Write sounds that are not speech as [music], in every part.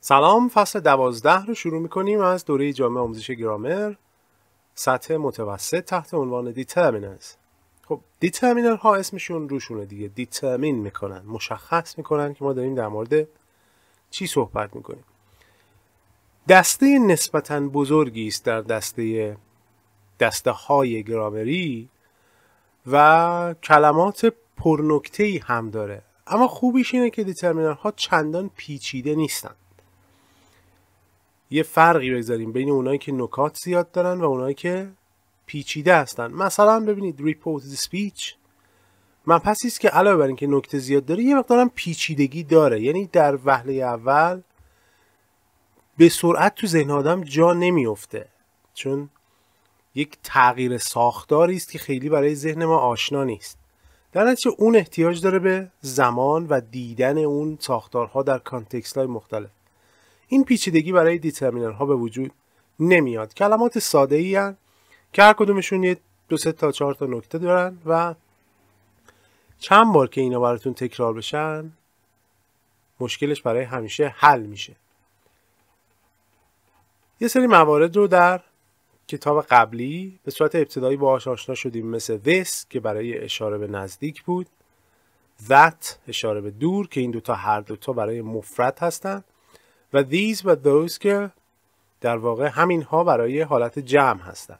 سلام فصل دوازده رو شروع میکنیم از دوره جامع آموزش گرامر سطح متوسط تحت عنوان دیترمینرز خب دیترمینر ها اسمشون روشونه دیگه دیترمین میکنن مشخص میکنن که ما داریم در مورد چی صحبت میکنیم دسته نسبتا بزرگی است در دسته دسته های گرامری و کلمات پرنکته هم داره اما خوبیش اینه که دیترمینر ها چندان پیچیده نیستن یه فرقی بگذاریم بین اونایی که نکات زیاد دارن و اونایی که پیچیده هستن مثلا ببینید ریپورت سپیچ پس است که علاوه بر اینکه نکته زیاد داره یه مقدارم پیچیدگی داره یعنی در وهله اول به سرعت تو ذهن آدم جا نمیافته چون یک تغییر ساختاری است که خیلی برای ذهن ما آشنا نیست در نتیجه اون احتیاج داره به زمان و دیدن اون ساختارها در کانتکست های مختلف این پیچیدگی برای دیترمینر ها به وجود نمیاد کلمات ساده ای هن که هر کدومشون یه دو سه تا چهار تا نکته دارن و چند بار که اینا براتون تکرار بشن مشکلش برای همیشه حل میشه یه سری موارد رو در کتاب قبلی به صورت ابتدایی با آشنا شدیم مثل this که برای اشاره به نزدیک بود that اشاره به دور که این دوتا هر دوتا برای مفرد هستند و these و those که در واقع همین ها برای حالت جمع هستند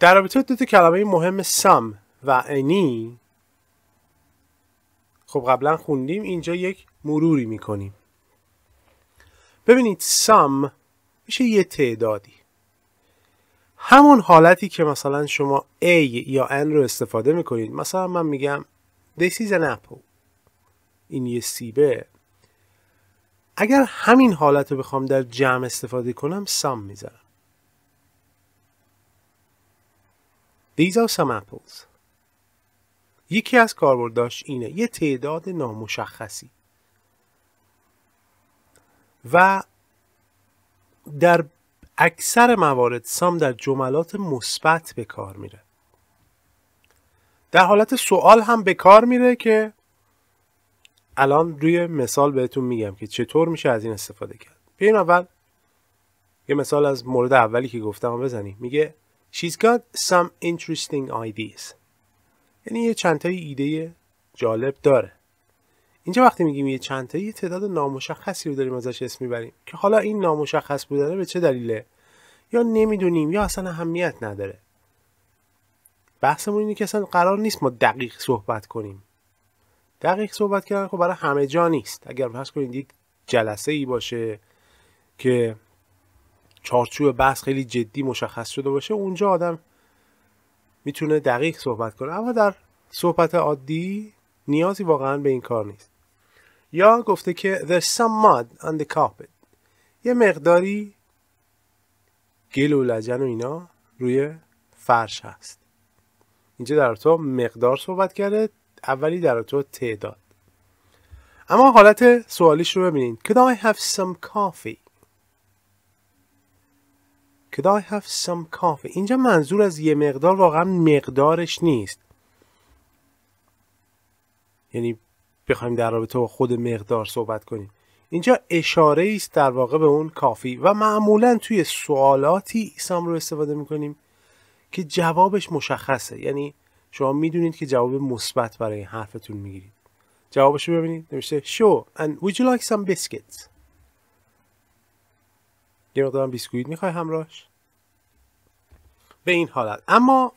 در رابطه دو تا کلمه مهم سم و انی خب قبلا خوندیم اینجا یک مروری میکنیم ببینید سم میشه یه تعدادی همون حالتی که مثلا شما A یا N رو استفاده میکنید مثلا من میگم This is an apple این یه سیبه اگر همین حالت رو بخوام در جمع استفاده کنم سام میزنم These are some apples. یکی از کاربرداش اینه یه تعداد نامشخصی و در اکثر موارد سام در جملات مثبت به کار میره در حالت سوال هم به کار میره که الان روی مثال بهتون میگم که چطور میشه از این استفاده کرد بیاین اول یه مثال از مورد اولی که گفتم بزنیم میگه She's got some interesting ideas یعنی یه چندتایی ایده جالب داره اینجا وقتی میگیم یه چندتایی یه تعداد نامشخصی رو داریم ازش اسم میبریم که حالا این نامشخص بودنه به چه دلیله یا نمیدونیم یا اصلا اهمیت نداره بحثمون اینه که اصلا قرار نیست ما دقیق صحبت کنیم دقیق صحبت کردن خب برای همه جا نیست اگر فرض کنید یک جلسه ای باشه که چارچوب بحث خیلی جدی مشخص شده باشه اونجا آدم میتونه دقیق صحبت کنه اما در صحبت عادی نیازی واقعا به این کار نیست یا گفته که there's some mud on the carpet یه مقداری گل و لجن و اینا روی فرش هست اینجا در تو مقدار صحبت کرده اولی در تو تعداد اما حالت سوالیش رو ببینید Could I have some coffee? Could I have some coffee? اینجا منظور از یه مقدار واقعا مقدارش نیست یعنی بخوایم در رابطه با خود مقدار صحبت کنیم اینجا اشاره است در واقع به اون کافی و معمولا توی سوالاتی ایسام رو استفاده میکنیم که جوابش مشخصه یعنی شما میدونید که جواب مثبت برای حرفتون میگیرید رو ببینید نوشته شو and would you like some biscuits یه مقدار بیسکویت میخوای همراهش به این حالت اما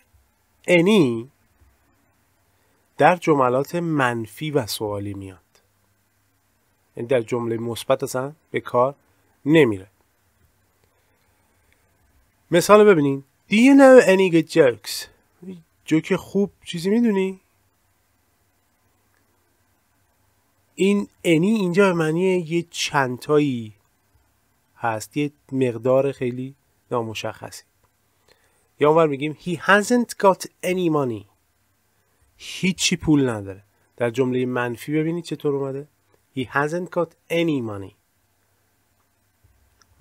انی در جملات منفی و سوالی میاد یعنی در جمله مثبت اصلا به کار نمیره مثال ببینید Do you know any good jokes? که خوب چیزی میدونی؟ این انی اینجا به معنی یه چندتایی هست یه مقدار خیلی نامشخصی یا اونور میگیم he hasn't got any money هیچی پول نداره در جمله منفی ببینید چطور اومده he hasn't got any money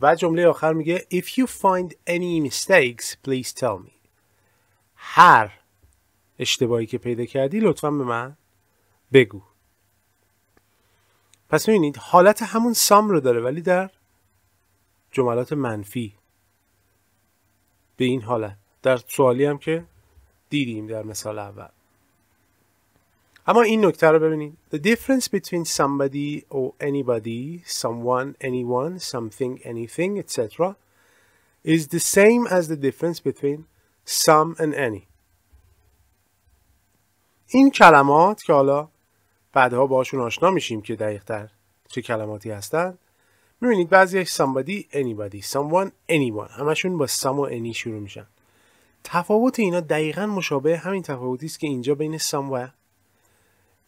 و جمله آخر میگه if you find any mistakes please tell me هر اشتباهی که پیدا کردی لطفا به من بگو پس میبینید حالت همون سام رو داره ولی در جملات منفی به این حالت در سوالی هم که دیدیم در مثال اول اما این نکته رو ببینید The difference between somebody or anybody, someone, anyone, something, anything, etc. is the same as the difference between some and any این کلمات که حالا بعدها باشون آشنا میشیم که دقیق تر چه کلماتی هستن میبینید هاش somebody anybody someone anyone همشون با some و any شروع میشن تفاوت اینا دقیقا مشابه همین تفاوتی است که اینجا بین some و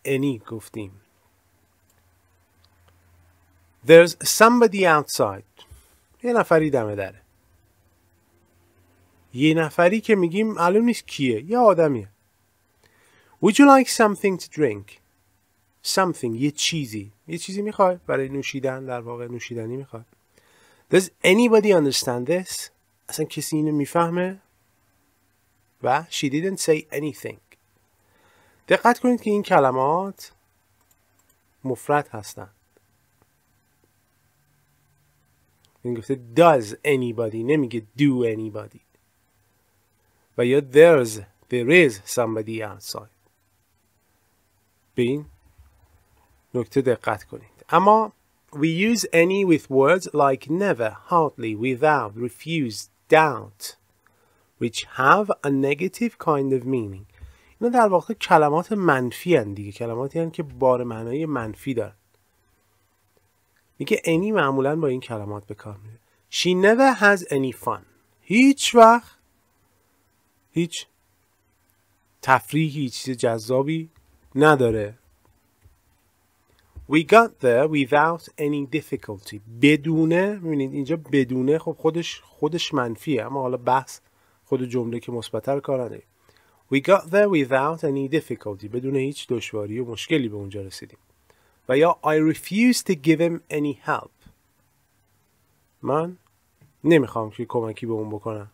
any گفتیم There's somebody outside یه نفری دمه داره. یه نفری که میگیم معلوم نیست کیه یه آدمیه Would you like something to drink? Something یه چیزی یه چیزی میخوای برای نوشیدن در واقع نوشیدنی میخوای Does anybody understand this? اصلا کسی اینو میفهمه؟ و she didn't say anything دقت کنید که این کلمات مفرد هستند این گفته does anybody نمیگه do anybody و یا there's there is somebody outside به نکته دقت کنید اما we use any with words like never, hardly, without, refuse, doubt which have a negative kind of meaning اینا در واقع کلمات منفی هن دیگه کلماتی هن که بار معنای منفی دارن میگه any معمولا با این کلمات به کار میره She never has any fun هیچ وقت هیچ تفریحی چیز جذابی نداره We got there without any difficulty بدونه میبینید اینجا بدونه خب خودش خودش منفیه اما حالا بحث خود جمله که مثبتتر کار نداریم We got there without any difficulty بدون هیچ دشواری و مشکلی به اونجا رسیدیم و یا I refuse to give him any help من نمیخوام که کمکی به اون بکنم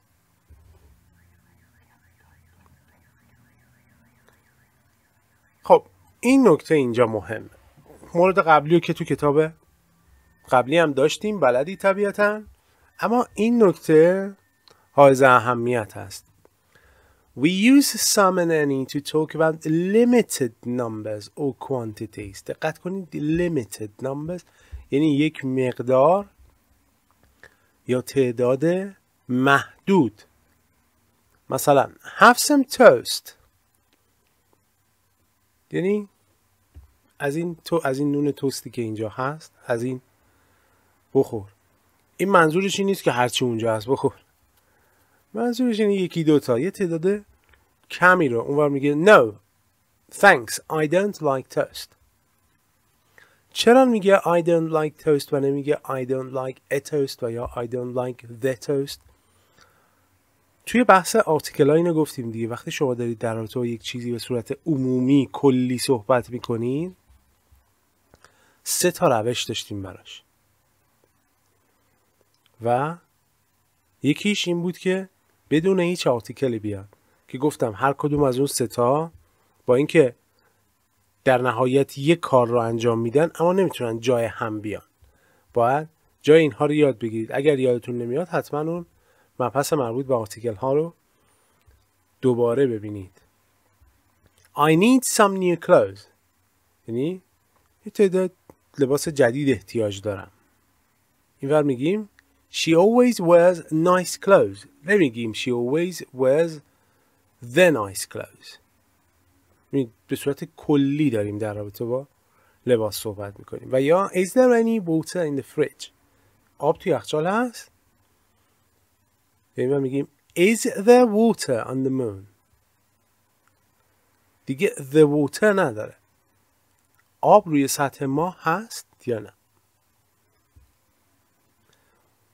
خب این نکته اینجا مهم مورد قبلی رو که تو کتاب قبلی هم داشتیم بلدی طبیعتا اما این نکته حائز اهمیت است. We use some and any to talk about limited numbers or quantities. دقت کنید limited numbers یعنی یک مقدار یا تعداد محدود مثلا have some toast یعنی از این تو از این نون توستی که اینجا هست از این بخور این منظورش این نیست که هرچی اونجا هست بخور منظورش اینه یکی دوتا یه تعداد کمی رو اونور میگه no thanks I don't like toast چرا میگه I don't like toast و نمیگه I don't like a toast و یا I don't like the toast توی بحث آرتیکل اینو گفتیم دیگه وقتی شما دارید در رابطه با یک چیزی به صورت عمومی کلی صحبت میکنید سه تا روش داشتیم براش و یکیش این بود که بدون هیچ آرتیکلی بیاد که گفتم هر کدوم از اون سه تا با اینکه در نهایت یک کار رو انجام میدن اما نمیتونن جای هم بیان باید جای اینها رو یاد بگیرید اگر یادتون نمیاد حتما اون مبحث مربوط به آرتیکل ها رو دوباره ببینید I need some new clothes یعنی یه تعداد لباس جدید احتیاج دارم اینور میگیم She always wears nice clothes نمیگیم She always wears the nice clothes یعنی به صورت کلی داریم در رابطه با لباس صحبت میکنیم و یا Is there any water in the fridge آب توی یخچال هست به میگیم Is there water on the moon دیگه the water نداره آب روی سطح ما هست یا نه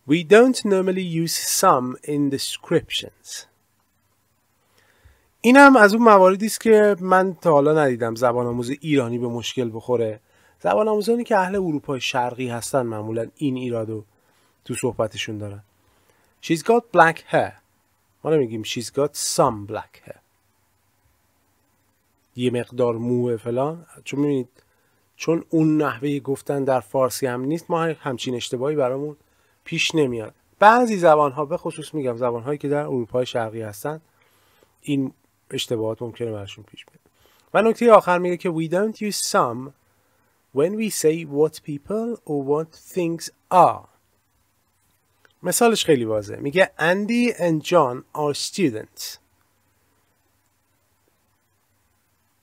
We don't normally use some in descriptions. این هم از اون مواردی است که من تا حالا ندیدم زبان آموز ایرانی به مشکل بخوره. زبان آموزانی که اهل اروپای شرقی هستن معمولا این رو تو صحبتشون دارن. She's got black hair. ما نمیگیم she's got some black hair. یه مقدار موه فلان چون میبینید چون اون نحوه گفتن در فارسی هم نیست ما همچین اشتباهی برامون پیش نمیاد بعضی زبان ها به خصوص میگم زبان هایی که در اروپای شرقی هستن این اشتباهات ممکنه براشون پیش بیاد و نکته آخر میگه که we don't use some when we say what people or what things are مثالش خیلی واضحه میگه اندی and جان are students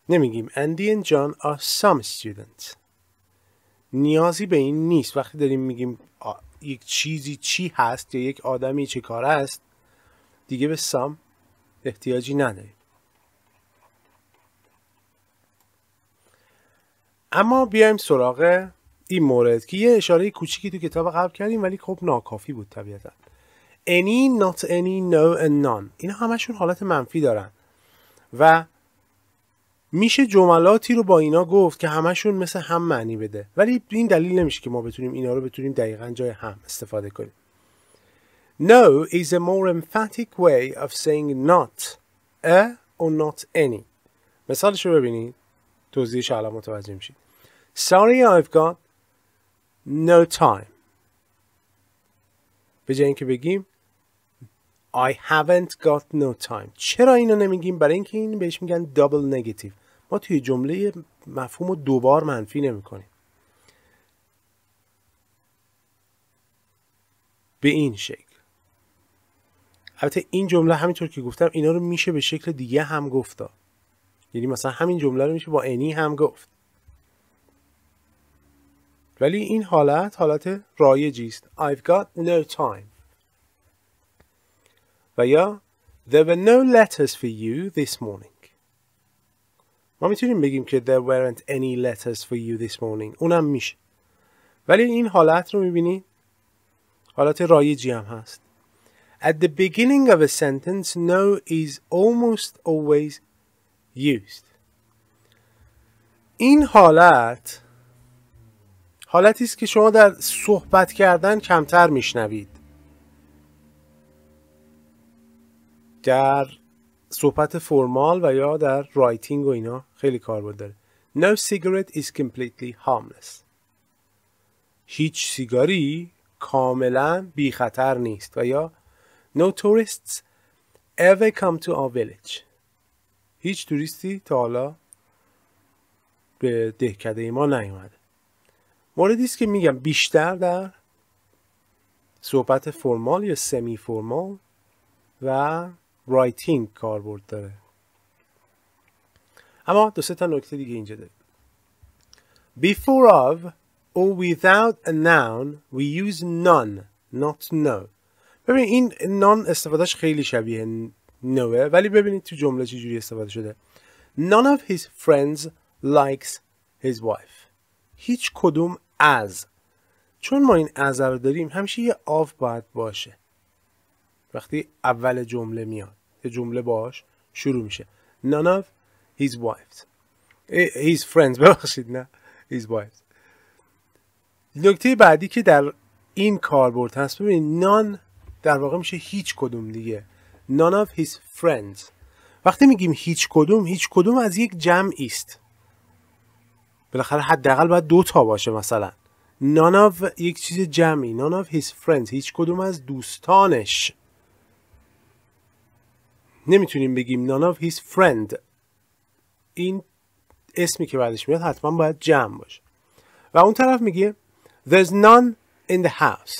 نمیگیم اندی and جان are سام students نیازی به این نیست وقتی داریم میگیم یک چیزی چی هست یا یک آدمی چه کار است دیگه به سام احتیاجی نداریم اما بیایم سراغ این مورد که یه اشاره کوچیکی تو کتاب قبل کردیم ولی خب ناکافی بود طبیعتا any not any no and none اینا همشون حالت منفی دارن و میشه جملاتی رو با اینا گفت که همشون مثل هم معنی بده ولی این دلیل نمیشه که ما بتونیم اینا رو بتونیم دقیقا جای هم استفاده کنیم No is a more emphatic way of saying not a or not any. مثالش رو ببینید. توضیحش الان متوجه میشید. Sorry I've got no time به جای اینکه بگیم I haven't got no time چرا اینو نمیگیم برای اینکه این بهش میگن double negative ما توی جمله مفهوم رو دوبار منفی نمیکنیم به این شکل البته این جمله همینطور که گفتم اینا رو میشه به شکل دیگه هم گفتا یعنی مثلا همین جمله رو میشه با اینی هم گفت ولی این حالت حالت رایجی است I've got no time و یا There were no letters for you this morning ما میتونیم بگیم که There weren't any letters for you this morning اونم میشه ولی این حالت رو میبینید حالت رایجی هم هست At the beginning of a sentence no is almost always used این حالت حالتی است که شما در صحبت کردن کمتر میشنوید در صحبت فرمال و یا در رایتینگ و اینا خیلی کاربرد داره No cigarette is completely harmless هیچ سیگاری کاملا بی خطر نیست و یا No tourists ever come to our village هیچ توریستی تا حالا به دهکده ما نیومده موردی است که میگم بیشتر در صحبت فرمال یا سمی فرمال و رایتینگ کاربرد داره اما دو سه تا نکته دیگه اینجا داریم before of or without a noun we use none not no ببین این نان استفادهش خیلی شبیه نوه ولی ببینید تو جمله چجوری استفاده شده none of his friends likes his wife هیچ کدوم از چون ما این از رو داریم همیشه یه آف باید باشه وقتی اول جمله میاد یه جمله باش شروع میشه none of his wives his friends [laughs] ببخشید نه his wives نکته بعدی که در این کاربرد هست ببینید نان در واقع میشه هیچ کدوم دیگه none of his friends وقتی میگیم هیچ کدوم هیچ کدوم از یک جمعی است بالاخره حداقل باید دو تا باشه مثلا نان یک چیز جمعی نان of his friends هیچ کدوم از دوستانش نمیتونیم بگیم نان of his friend این اسمی که بعدش میاد حتما باید جمع باشه و اون طرف میگه there's none in the house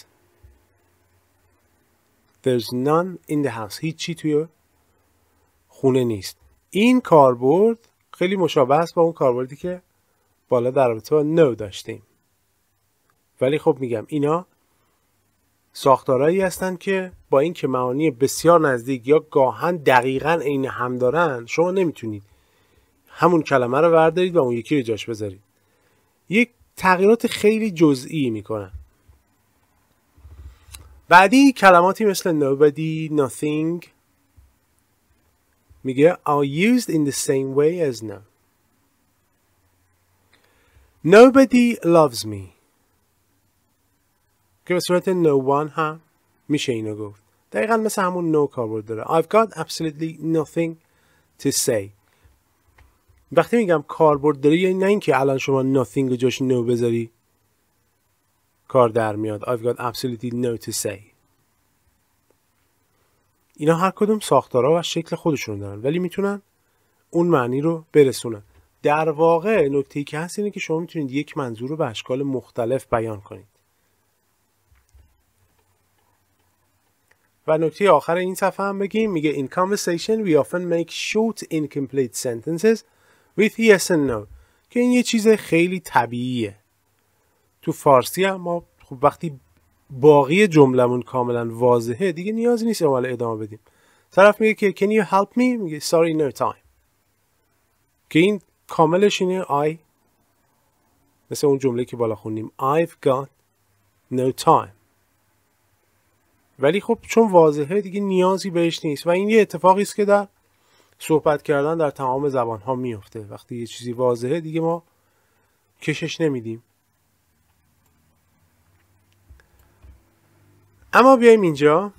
there's none in the house هیچی توی خونه نیست این کاربرد خیلی مشابه است با اون کاربردی که بالا در با نو داشتیم ولی خب میگم اینا ساختارهایی هستند که با اینکه معانی بسیار نزدیک یا گاهن دقیقا عین هم دارن شما نمیتونید همون کلمه رو بردارید و اون یکی رو جاش بذارید یک تغییرات خیلی جزئی میکنن بعدی کلماتی مثل nobody, nothing میگه are used in the same way as now Nobody loves me که به صورت no one هم میشه اینو گفت دقیقا مثل همون no کاربرد داره I've got absolutely nothing to say وقتی میگم کاربرد داره یعنی نه اینکه الان شما nothing رو جاش no بذاری کار در میاد I've got absolutely no to say اینا هر کدوم ساختارها و شکل خودشون دارن ولی میتونن اون معنی رو برسونن در واقع نکته که هست اینه که شما میتونید یک منظور رو به اشکال مختلف بیان کنید و نکته آخر این صفحه هم بگیم میگه in conversation we often make short incomplete sentences with yes and no که این یه چیز خیلی طبیعیه تو فارسی هم ما خب وقتی باقی جملمون کاملا واضحه دیگه نیازی نیست اول ادامه بدیم طرف میگه که can you help me میگه sorry no time که این کاملش اینه I مثل اون جمله که بالا خوندیم I've got no time ولی خب چون واضحه دیگه نیازی بهش نیست و این یه اتفاقی است که در صحبت کردن در تمام زبان ها میفته وقتی یه چیزی واضحه دیگه ما کشش نمیدیم اما بیایم اینجا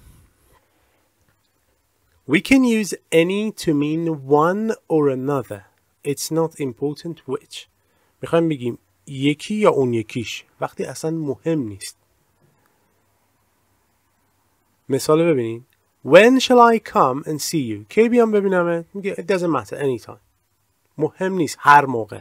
We can use any to mean one or another It's not important which میخوایم بگیم یکی یا اون یکیش وقتی اصلا مهم نیست مثال ببینید When shall I come and see you? کی بیام ببینم؟ میگه it doesn't matter anytime. مهم نیست هر موقع.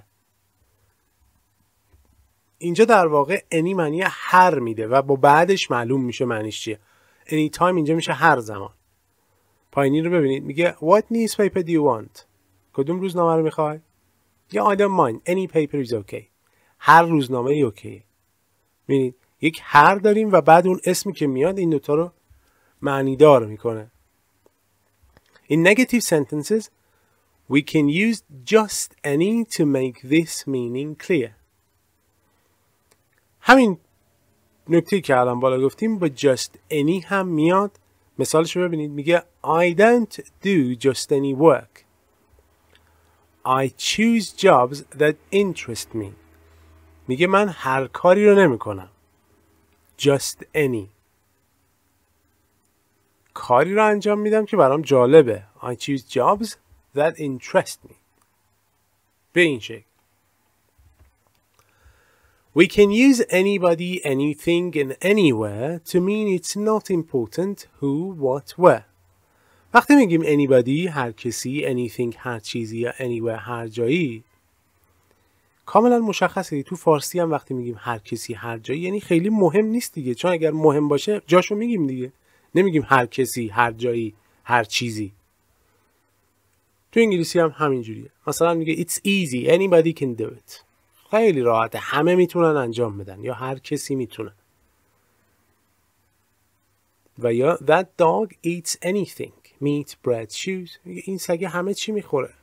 اینجا در واقع any معنی هر میده و با بعدش معلوم میشه معنیش چیه. anytime اینجا میشه هر زمان. پایینی رو ببینید میگه what newspaper do you want? کدوم روزنامه رو میخوای یا آدم ماین any paper is okay هر روزنامه ای اوکیه ببینید یک هر داریم و بعد اون اسمی که میاد این دوتا رو معنیدار میکنه In negative sentences we can use just any to make this meaning clear همین نکته که الان بالا گفتیم با just any هم میاد مثالش رو ببینید میگه I don't do just any work I choose jobs that interest me. میگه من هر کاری رو نمی کنم. Just any. کاری رو انجام میدم که برام جالبه. I choose jobs that interest me. به این شکل. We can use anybody, anything and anywhere to mean it's not important who, what, where. وقتی میگیم anybody هر کسی anything هر چیزی یا anywhere هر جایی کاملا مشخصه تو فارسی هم وقتی میگیم هر کسی هر جایی یعنی خیلی مهم نیست دیگه چون اگر مهم باشه جاشو میگیم دیگه نمیگیم هر کسی هر جایی هر چیزی تو انگلیسی هم همینجوریه مثلا میگه it's easy anybody can do it خیلی راحته همه میتونن انجام بدن یا هر کسی میتونه و یا that dog eats anything میت برد شوز این سگه همه چی میخوره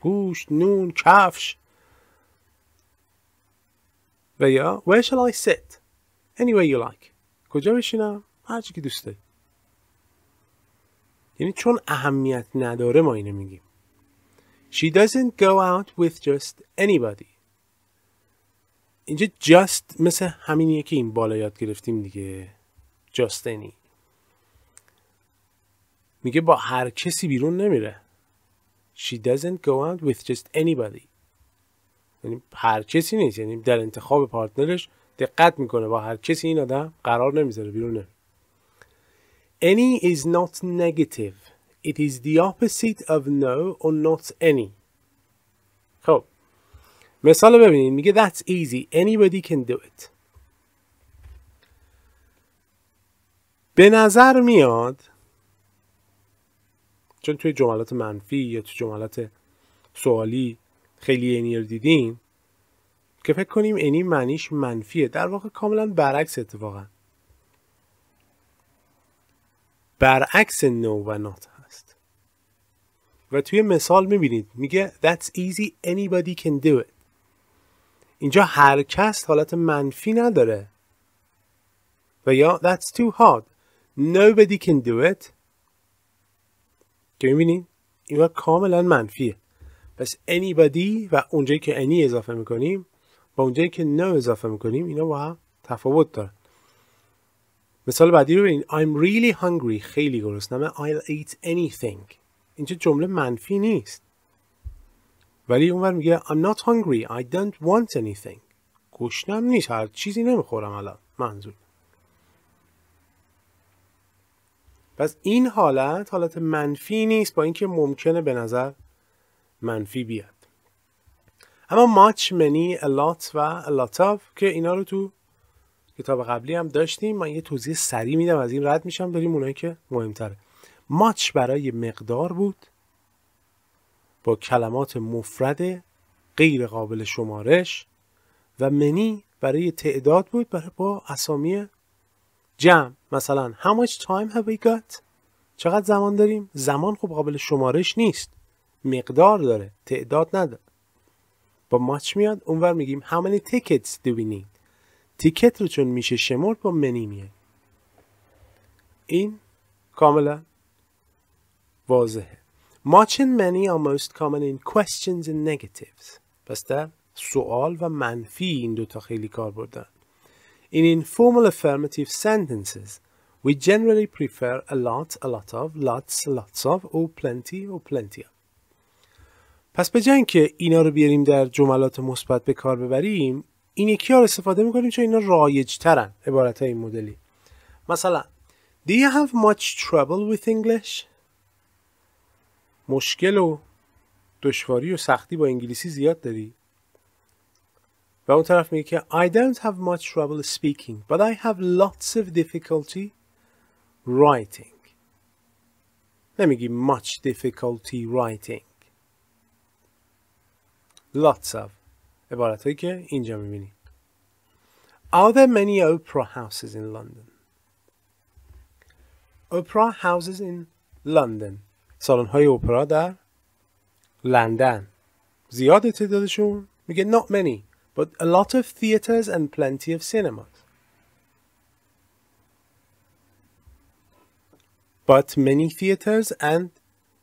گوشت نون کفش و یا where shall I sit anywhere you like کجا بشینم هرچی که دوست داری یعنی چون اهمیت نداره ما اینو میگیم She doesn't go out with just anybody. اینجا just مثل همینیه که این بالا یاد گرفتیم دیگه. just any. میگه با هر کسی بیرون نمیره she doesn't go out with just anybody یعنی هر کسی نیست یعنی در انتخاب پارتنرش دقت میکنه با هر کسی این آدم قرار نمیذاره بیرونه any is not negative it is the opposite of no or not any خب مثال ببینید میگه that's easy anybody can do it به نظر میاد چون توی جملات منفی یا توی جملات سوالی خیلی رو دیدیم که فکر کنیم اینی معنیش منفیه در واقع کاملا برعکس اتفاقا برعکس نو و نات هست و توی مثال میبینید میگه That's easy anybody can do it اینجا هر کس حالت منفی نداره و یا That's too hard nobody can do it که این اینا کاملا منفیه پس anybody و اونجایی که any اضافه میکنیم با اونجایی که no اضافه میکنیم اینا با هم تفاوت دارن مثال بعدی رو ببینید I'm really hungry خیلی گرسنمه I'll eat anything اینجا جمله منفی نیست ولی اونور میگه I'm not hungry I don't want anything گشنم نیست هر چیزی نمیخورم الان منظور پس این حالت حالت منفی نیست با اینکه ممکنه به نظر منفی بیاد اما much, many, a lot و a lot of که اینا رو تو کتاب قبلی هم داشتیم من یه توضیح سریع میدم از این رد میشم بریم اونایی که مهمتره much برای مقدار بود با کلمات مفرد غیر قابل شمارش و منی برای تعداد بود برای با اسامی جمع مثلا how much time have we got چقدر زمان داریم زمان خب قابل شمارش نیست مقدار داره تعداد نداره با much میاد اونور میگیم how many tickets do we need تیکت رو چون میشه شمرد با many میه. این کاملا واضحه Much and many are most common in questions and negatives. پس در سوال و منفی این دوتا خیلی کار بردن. In informal affirmative sentences, we generally prefer a lot, a lot of, lots, lots of, or plenty, or plenty of. پس به جای که اینا رو بیاریم در جملات مثبت به کار ببریم این یکی ها رو استفاده میکنیم چون اینا رایج ترن عبارت های این مدلی مثلا Do you have much trouble with English? مشکل و دشواری و سختی با انگلیسی زیاد داری؟ و اون طرف میگه که I don't have much trouble speaking but I have lots of difficulty writing نمیگی much difficulty writing lots of عبارت هایی که اینجا میبینید Are there many opera houses in London? Opera houses in London سالن های اپرا در لندن زیاد تعدادشون میگه not many but a lot of theatres and plenty of cinemas. but many theatres and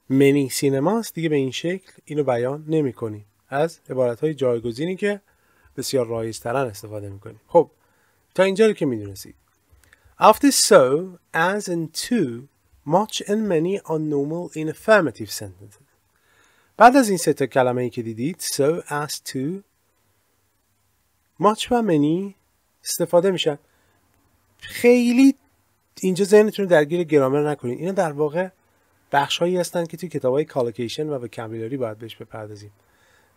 many cinemas دیگه به این شکل اینو بیان نمی کنیم. از عبارت های جایگزینی که بسیار ترن استفاده می کنیم. خب تا اینجا رو که می دونستید. After so, as and to, much and many are normal in affirmative sentences. بعد از این سه تا کلمه ای که دیدید so, as, to ماچ و منی استفاده میشن خیلی اینجا ذهنتون رو درگیر گرامر نکنید اینا در واقع بخش هایی هستن که توی کتاب های کالوکیشن و وکبولاری باید بهش بپردازیم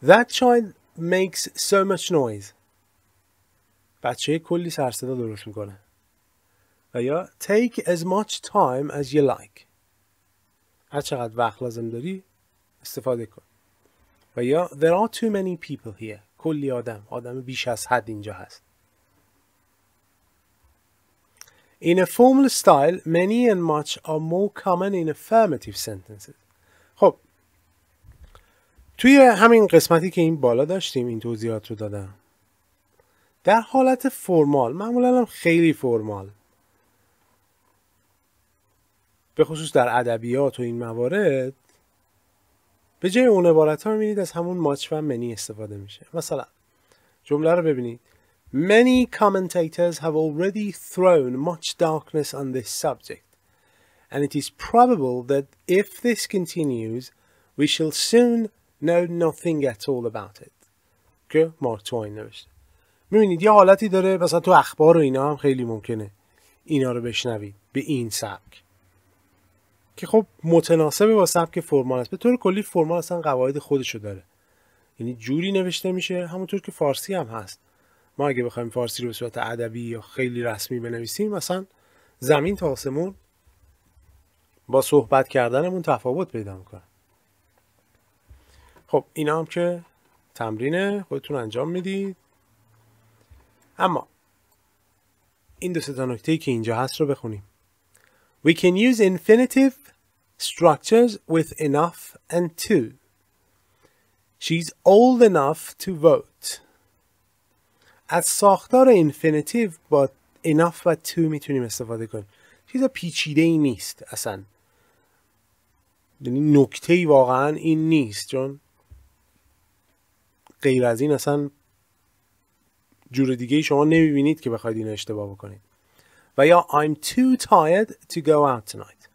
That child makes so much noise بچه کلی سرصدا درست میکنه و یا take as much time as you like هر چقدر وقت لازم داری استفاده کن و یا there are too many people here کلی آدم آدم بیش از حد اینجا هست In a formal style, many and much are more common in affirmative sentences. خب توی همین قسمتی که این بالا داشتیم این توضیحات رو دادم در حالت فرمال معمولا هم خیلی فرمال به خصوص در ادبیات و این موارد به جای اون عبارت ها میبینید از همون ماچ و منی استفاده میشه مثلا جمله رو ببینید Many commentators have already thrown much darkness on this subject, and it is probable that if this continues, we shall soon know nothing at all about it. که مارک توین نوشته. میبینید یه حالتی داره مثلا تو اخبار و اینا هم خیلی ممکنه اینا رو بشنوید به این سبک. که خب متناسب با سبک فرمال است به طور کلی فرمال اصلا قواعد خودشو داره یعنی جوری نوشته میشه همونطور که فارسی هم هست ما اگه بخوایم فارسی رو به صورت ادبی یا خیلی رسمی بنویسیم مثلا زمین تا آسمون با صحبت کردنمون تفاوت پیدا میکنه خب اینا هم که تمرینه خودتون انجام میدید اما این دو سه تا که اینجا هست رو بخونیم We can use infinitive structures with enough and to. She's old enough to vote. از ساختار اینفینیتیو با enough و to میتونیم استفاده کنیم چیز پیچیده ای نیست اصلا یعنی نکته ای واقعا این نیست چون غیر از این اصلا جور دیگه شما نمیبینید که بخواید این اشتباه بکنید و یا I'm too tired to go out tonight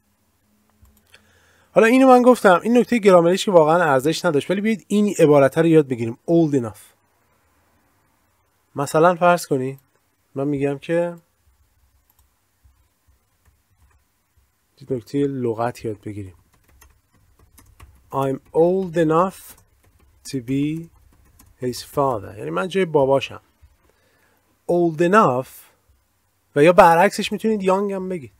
حالا اینو من گفتم این نکته گرامریش که واقعا ارزش نداشت ولی بیایید این عبارت رو یاد بگیریم old enough مثلا فرض کنی. من میگم که نکته لغت یاد بگیریم I'm old enough to be his father یعنی من جای باباشم old enough و یا برعکسش میتونید یانگ هم بگید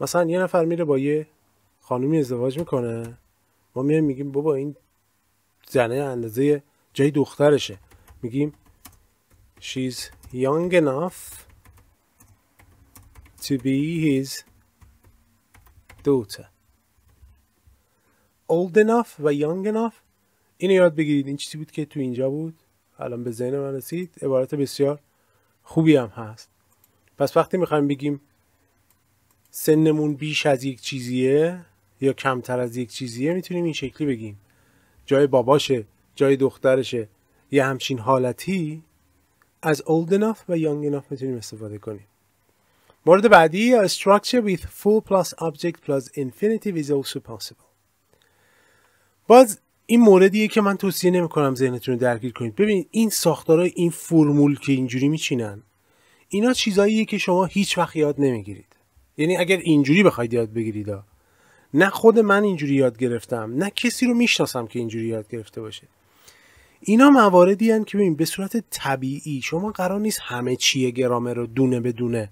مثلا یه نفر میره با یه خانومی ازدواج میکنه ما میایم میگیم بابا این زنه اندازه جای دخترشه میگیم she's young enough to be his daughter old enough و young enough اینو یاد بگیرید این چیزی بود که تو اینجا بود الان به ذهن من رسید عبارت بسیار خوبی هم هست پس وقتی میخوایم بگیم سنمون بیش از یک چیزیه یا کمتر از یک چیزیه میتونیم این شکلی بگیم جای باباشه جای دخترشه یه همچین حالتی از old enough و young enough میتونیم استفاده کنیم مورد بعدی a structure with full plus object plus infinitive is also possible باز این موردیه که من توصیه نمیکنم ذهنتون رو درگیر کنید ببینید این ساختارای این فرمول که اینجوری میچینن اینا چیزاییه که شما هیچ وقت یاد نمیگیرید یعنی اگر اینجوری بخواید یاد بگیرید نه خود من اینجوری یاد گرفتم نه کسی رو میشناسم که اینجوری یاد گرفته باشه اینا مواردی هن که ببین به صورت طبیعی شما قرار نیست همه چیه گرامر رو دونه به دونه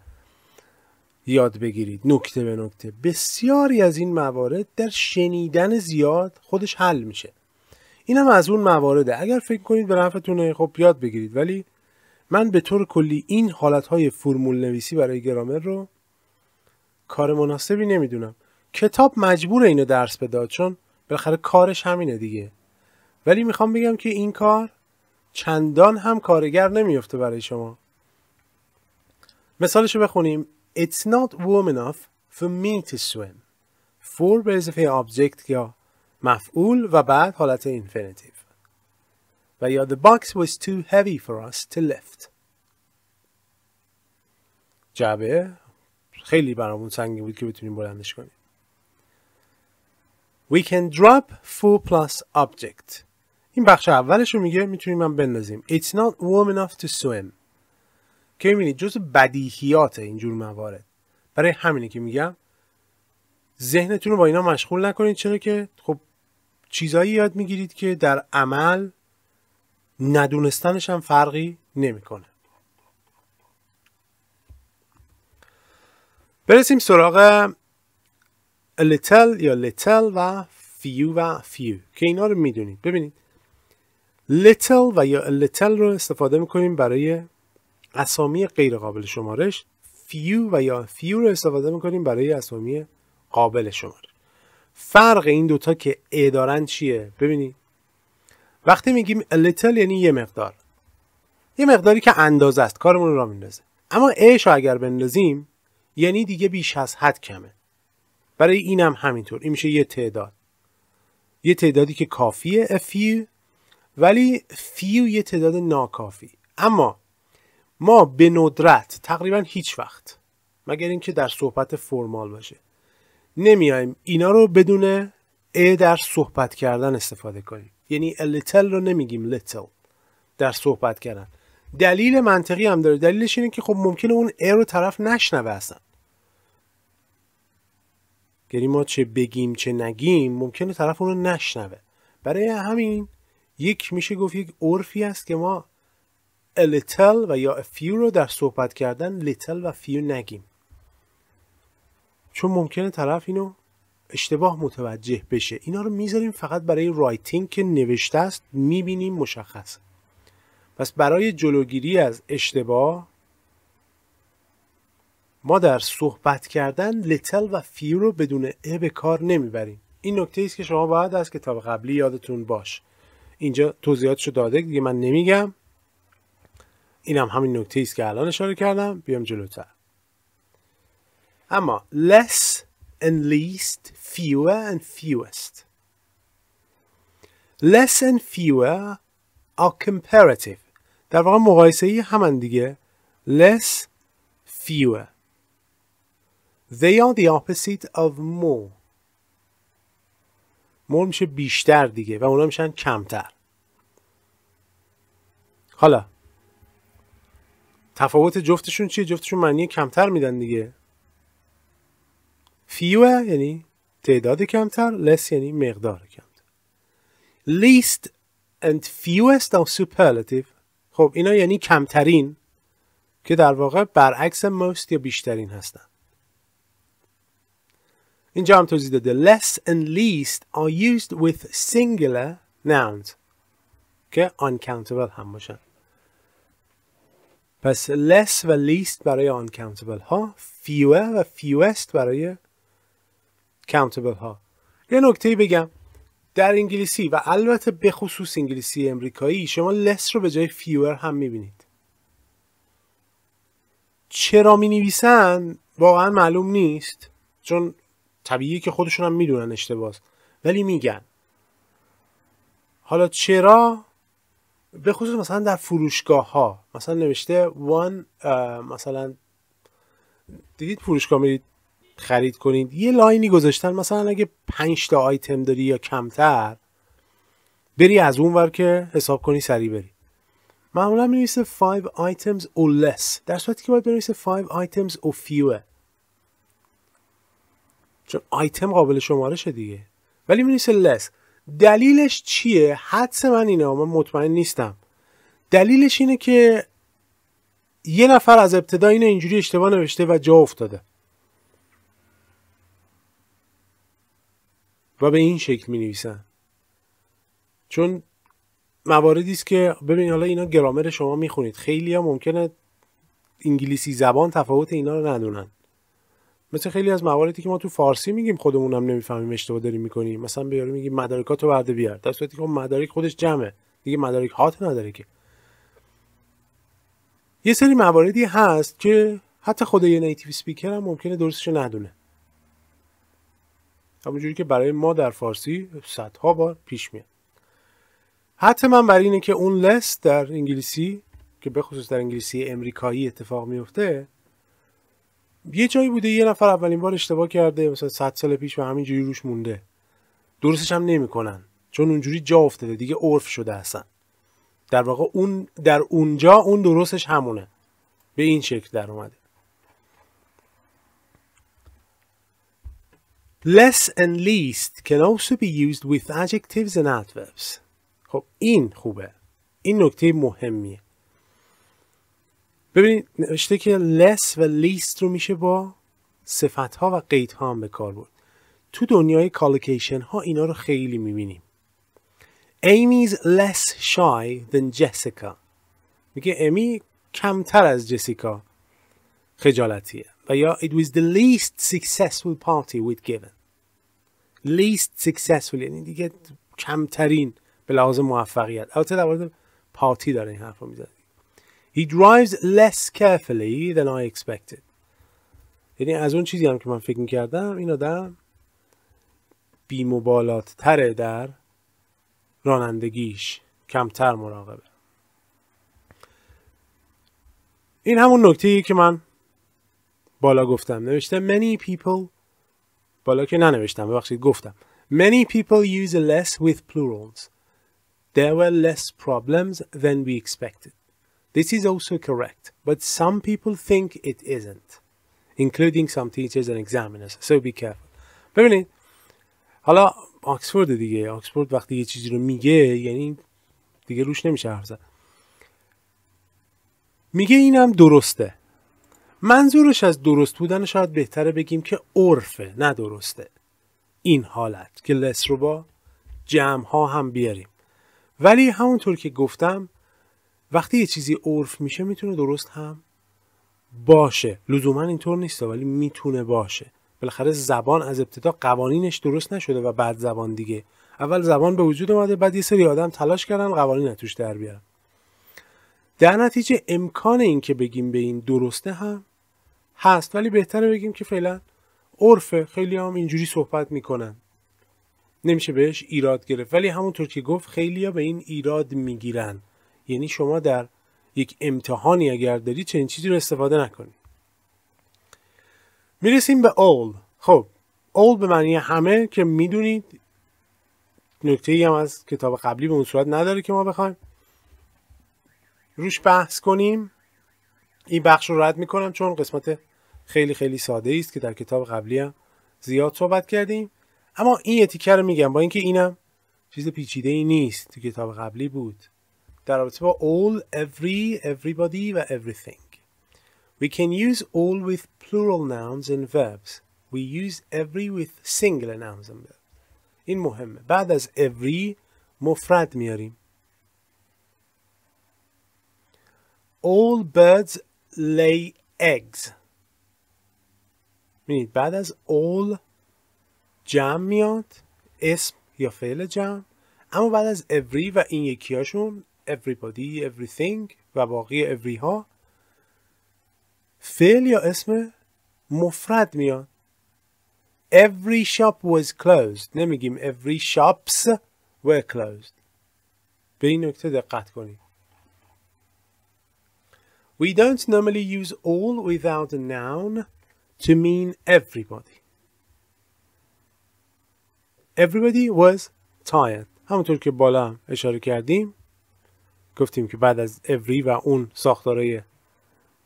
یاد بگیرید نکته به نکته بسیاری از این موارد در شنیدن زیاد خودش حل میشه اینم از اون موارده اگر فکر کنید به نفعتونه خب یاد بگیرید ولی من به طور کلی این حالتهای فرمول نویسی برای گرامر رو کار مناسبی نمیدونم کتاب مجبور اینو درس بداد چون بالاخره کارش همینه دیگه ولی میخوام بگم که این کار چندان هم کارگر نمیفته برای شما مثالشو بخونیم It's not warm enough for me to swim. For به اضافه object یا مفعول و بعد حالت اینفینیتیو و یا the box was too heavy for us to lift جعبه خیلی برامون سنگین بود که بتونیم بلندش کنیم We can drop four plus object این بخش اولش رو میگه میتونیم من بندازیم It's not warm enough to swim که میبینید جز بدیهیات اینجور موارد برای همینه که میگم ذهنتون رو با اینا مشغول نکنید چرا که خب چیزایی یاد میگیرید که در عمل ندونستنش هم فرقی نمیکنه برسیم سراغ لیتل یا لیتل و فیو و فیو که اینا رو میدونید ببینید لیتل و یا لیتل رو استفاده میکنیم برای اسامی غیر قابل شمارش فیو و یا فیو رو استفاده میکنیم برای اسامی قابل شمارش فرق این دوتا که ا دارن چیه ببینید وقتی میگیم لیتل یعنی یه مقدار یه مقداری که اندازه است کارمون رو را میندازه اما اش اگر بندازیم یعنی دیگه بیش از حد کمه برای اینم هم همینطور این میشه یه تعداد یه تعدادی که کافیه a few ولی فیو یه تعداد ناکافی اما ما به ندرت تقریبا هیچ وقت مگر اینکه در صحبت فرمال باشه نمیایم اینا رو بدون ا در صحبت کردن استفاده کنیم یعنی لیتل رو نمیگیم لیتل در صحبت کردن دلیل منطقی هم داره دلیلش اینه که خب ممکنه اون ا رو طرف نشنوه اصلا یعنی ما چه بگیم چه نگیم ممکنه طرف اون رو نشنوه برای همین یک میشه گفت یک عرفی است که ما little و یا a few رو در صحبت کردن little و few نگیم چون ممکنه طرف اینو اشتباه متوجه بشه اینا رو میذاریم فقط برای رایتینگ که نوشته است میبینیم مشخص پس برای جلوگیری از اشتباه ما در صحبت کردن لتل و فیو رو بدون ا به کار نمیبریم این نکته است که شما باید از کتاب قبلی یادتون باش اینجا توضیحاتشو داده دیگه من نمیگم اینم هم همین نکته است که الان اشاره کردم بیام جلوتر اما less and least fewer and fewest less and fewer are comparative در واقع مقایسه ای همان دیگه less fewer they are the opposite of more more میشه بیشتر دیگه و اونا میشن کمتر حالا تفاوت جفتشون چیه جفتشون معنی کمتر میدن دیگه fewer یعنی تعداد کمتر less یعنی مقدار کمتر least and fewest of superlative خب اینا یعنی کمترین که در واقع برعکس most یا بیشترین هستن اینجا هم توضیح داده less and least are used with singular nouns که uncountable هم باشن پس less و least برای uncountable ها fewer و fewest برای کانتبل ها یه نکته بگم در انگلیسی و البته به خصوص انگلیسی امریکایی شما لس رو به جای فیور هم میبینید چرا می نویسن واقعا معلوم نیست چون طبیعیه که خودشون هم میدونن اشتباس ولی میگن حالا چرا به خصوص مثلا در فروشگاه ها مثلا نوشته one مثلا دیدید فروشگاه میرید خرید کنید یه لاینی گذاشتن مثلا اگه 5 تا آیتم داری یا کمتر بری از اون ور که حساب کنی سری بری معمولا می 5 items or less در صورتی که باید بنویسه 5 items or fewer چون آیتم قابل شمارشه دیگه ولی می less دلیلش چیه حدس من اینه من مطمئن نیستم دلیلش اینه که یه نفر از ابتدا اینو اینجوری اشتباه نوشته و جا افتاده و به این شکل می نویسن چون مواردی است که ببین حالا اینا گرامر شما می خونید. خیلی ها ممکنه انگلیسی زبان تفاوت اینا رو ندونن مثل خیلی از مواردی که ما تو فارسی میگیم خودمون هم نمیفهمیم اشتباه داریم میکنیم مثلا به یارو میگیم مدارکاتو برده بیار در صورتی که خب مدارک خودش جمعه دیگه مدارک هات نداره که یه سری مواردی هست که حتی خود یه نیتیو سپیکر هم ممکنه درستش ندونه همونجوری که برای ما در فارسی صدها بار پیش میاد حتی من برای اینه که اون لس در انگلیسی که به خصوص در انگلیسی امریکایی اتفاق میفته یه جایی بوده یه نفر اولین بار اشتباه کرده مثلا صد سال پیش و همینجوری روش مونده درستش هم نمیکنن چون اونجوری جا افتاده دیگه عرف شده اصلا در واقع اون در اونجا اون درستش همونه به این شکل در اومده less and least can also be used with adjectives and adverbs خب این خوبه این نکته مهمیه ببینید نوشته که less و least رو میشه با صفت ها و قید ها هم به کار برد تو دنیای کالوکیشن ها اینا رو خیلی میبینیم is less shy than Jessica میگه امی کمتر از جسیکا خجالتیه But yeah, it was the least successful party we'd given. least successful یعنی دیگه کمترین به لحاظ موفقیت البته در مورد پارتی داره این حرف رو میزنه He drives less carefully than I expected یعنی از اون چیزی هم که من فکر میکردم این آدم بیمبالات تره در رانندگیش کمتر مراقبه این همون نکته که من بالا گفتم نوشتم many people بالا که ننوشتم ببخشید گفتم many people use less with plurals there were less problems than we expected this is also correct but some people think it isn't including some teachers and examiners so be careful ببینید حالا آکسفورد دیگه آکسفورد وقتی یه چیزی رو میگه یعنی دیگه روش نمیشه حرف زد میگه اینم درسته منظورش از درست بودن شاید بهتره بگیم که عرفه نه درسته این حالت که لس رو با جمع ها هم بیاریم ولی همونطور که گفتم وقتی یه چیزی عرف میشه میتونه درست هم باشه لزوما اینطور نیست ولی میتونه باشه بالاخره زبان از ابتدا قوانینش درست نشده و بعد زبان دیگه اول زبان به وجود اومده بعد یه سری آدم تلاش کردن قوانین توش در بیارن در نتیجه امکان این که بگیم به این درسته هم هست ولی بهتره بگیم که فعلا عرفه خیلی هم اینجوری صحبت میکنن نمیشه بهش ایراد گرفت ولی همونطور که گفت خیلی به این ایراد میگیرن یعنی شما در یک امتحانی اگر داری چنین چیزی رو استفاده نکنی میرسیم به all خب all به معنی همه که میدونید نکته ای هم از کتاب قبلی به اون صورت نداره که ما بخوایم روش بحث کنیم این بخش رو رد میکنم چون قسمت خیلی خیلی ساده است که در کتاب قبلی هم زیاد صحبت کردیم اما این اتیکه رو میگم با اینکه اینم چیز پیچیده ای نیست تو کتاب قبلی بود در رابطه با all, every, everybody و everything We can use all with plural nouns and verbs We use every with single nouns and verbs این مهمه بعد از every مفرد میاریم All birds lay eggs ببینید بعد از all جمع میاد اسم یا فعل جمع اما بعد از every و این یکی هاشون everybody everything و باقی every ها فعل یا اسم مفرد میاد every shop was closed نمیگیم every shops were closed به این نکته دقت کنید We don't normally use all without a noun to mean everybody. Everybody was tired. همونطور که بالا هم اشاره کردیم گفتیم که بعد از every و اون ساختاره